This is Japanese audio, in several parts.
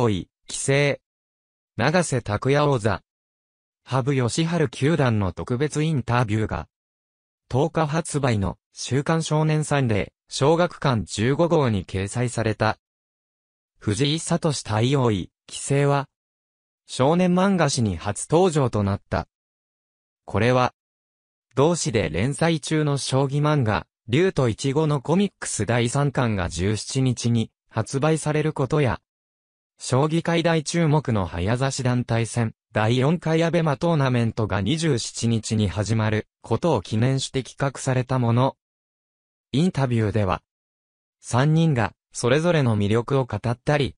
ぽい、規制。長瀬拓也王座。羽生善治球団の特別インタビューが、10日発売の週刊少年サンデー、小学館15号に掲載された。藤井聡太陽位、規制は、少年漫画誌に初登場となった。これは、同誌で連載中の将棋漫画、竜とイチゴのコミックス第3巻が17日に発売されることや、将棋界大注目の早指し団体戦、第4回アベマトーナメントが27日に始まることを記念して企画されたもの。インタビューでは、3人がそれぞれの魅力を語ったり、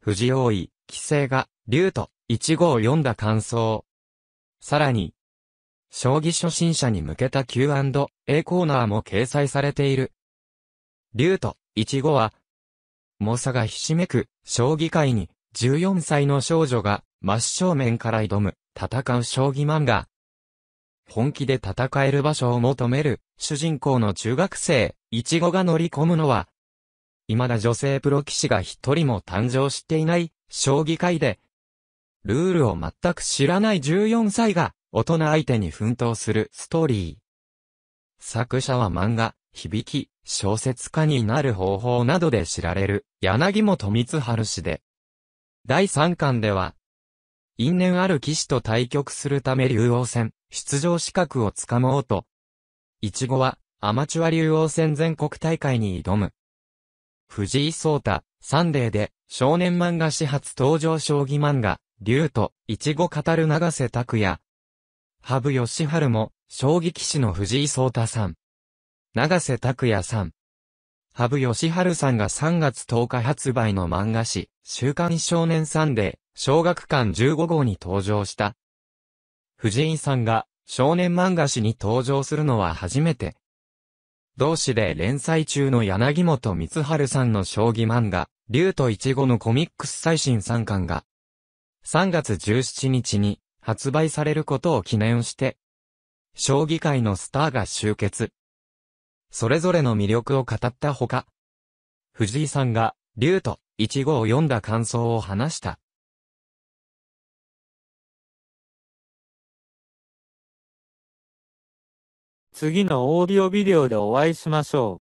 藤王位、棋聖が、竜と、一号を読んだ感想。さらに、将棋初心者に向けた Q&A コーナーも掲載されている。竜と、一号は、重さがひしめく、将棋界に、14歳の少女が、真正面から挑む、戦う将棋漫画。本気で戦える場所を求める、主人公の中学生、イチゴが乗り込むのは、未だ女性プロ棋士が一人も誕生していない、将棋界で、ルールを全く知らない14歳が、大人相手に奮闘するストーリー。作者は漫画、響き、小説家になる方法などで知られる、柳本光春氏で。第3巻では、因縁ある騎士と対局するため竜王戦、出場資格をつかもうと、いちごは、アマチュア竜王戦全国大会に挑む。藤井聡太、サンデーで、少年漫画始発登場将棋漫画、竜と、いちご語る長瀬拓也。羽生善治も、将棋騎士の藤井聡太さん。長瀬拓也さん。羽生義ルさんが3月10日発売の漫画誌、週刊少年サンデー、小学館15号に登場した。藤井さんが少年漫画誌に登場するのは初めて。同誌で連載中の柳本光春さんの将棋漫画、竜とイチゴのコミックス最新3巻が、3月17日に発売されることを記念して、将棋界のスターが集結。それぞれの魅力を語ったほか、藤井さんが、竜と、イチゴを読んだ感想を話した。次のオーディオビデオでお会いしましょう。